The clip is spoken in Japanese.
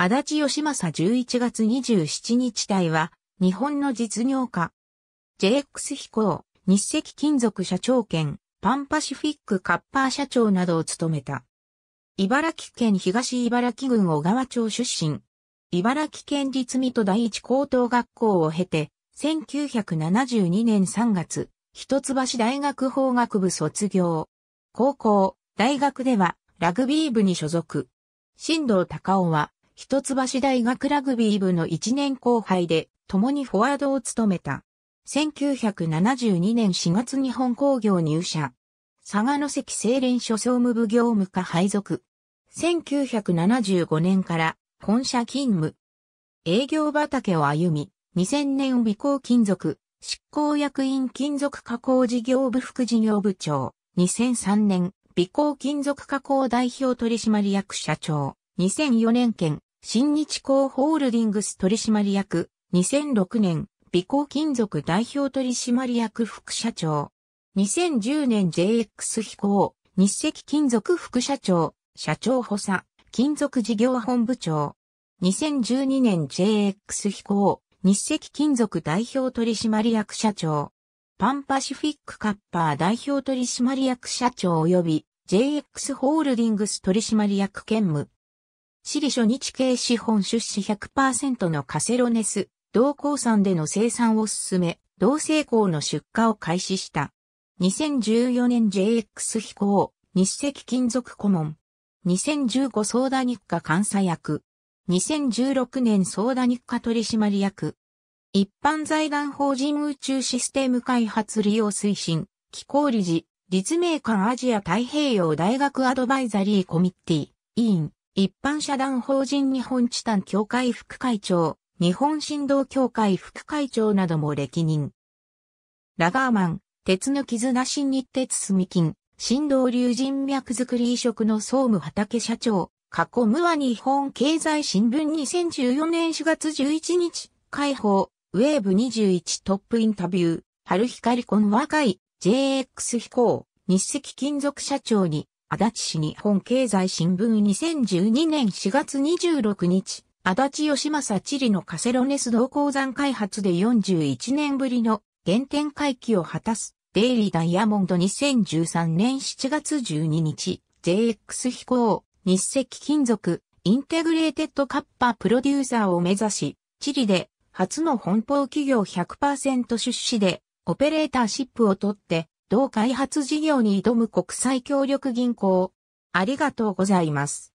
足立義政11月27日隊は、日本の実業家。JX 飛行、日赤金属社長兼、パンパシフィックカッパー社長などを務めた。茨城県東茨城郡小川町出身。茨城県立水戸第一高等学校を経て、1972年3月、一橋大学法学部卒業。高校、大学ではラグビー部に所属。新藤隆夫は一橋大学ラグビー部の1年後輩で、共にフォワードを務めた。1972年4月日本工業入社。佐賀関精錬所総務部業務課配属。1975年から本社勤務。営業畑を歩み、2000年美工金属、執行役員金属加工事業部副事業部長。2003年、美工金属加工代表取締役社長。2004年県新日興ホールディングス取締役、2006年、美光金属代表取締役副社長。2010年 JX 飛行、日赤金属副社長、社長補佐、金属事業本部長。2012年 JX 飛行、日赤金属代表取締役社長。パンパシフィックカッパー代表取締役社長及び JX ホールディングス取締役兼務。シリ初日系資本出資100%のカセロネス、同鉱山での生産を進め、同成功の出荷を開始した。2014年 JX 飛行、日赤金属顧問。2015ソーダ日課監査役。2016年ソーダ日課取締役。一般財団法人宇宙システム開発利用推進、機構理事、立命館アジア太平洋大学アドバイザリーコミッティ、委員。一般社団法人日本チタン協会副会長、日本振動協会副会長なども歴任。ラガーマン、鉄の絆新日鉄住金、振動流人脈づくり移植の総務畑社長、過去無は日本経済新聞2014年4月11日、解放、ウェーブ21トップインタビュー、春光コン若い、JX 飛行、日赤金属社長に、足立市日本経済新聞2012年4月26日、足立義政地理のカセロネス同鉱山開発で41年ぶりの原点回帰を果たす、デイリーダイヤモンド2013年7月12日、JX 飛行、日赤金属、インテグレーテッドカッパープロデューサーを目指し、チリで初の本邦企業100%出資でオペレーターシップを取って同開発事業に挑む国際協力銀行。ありがとうございます。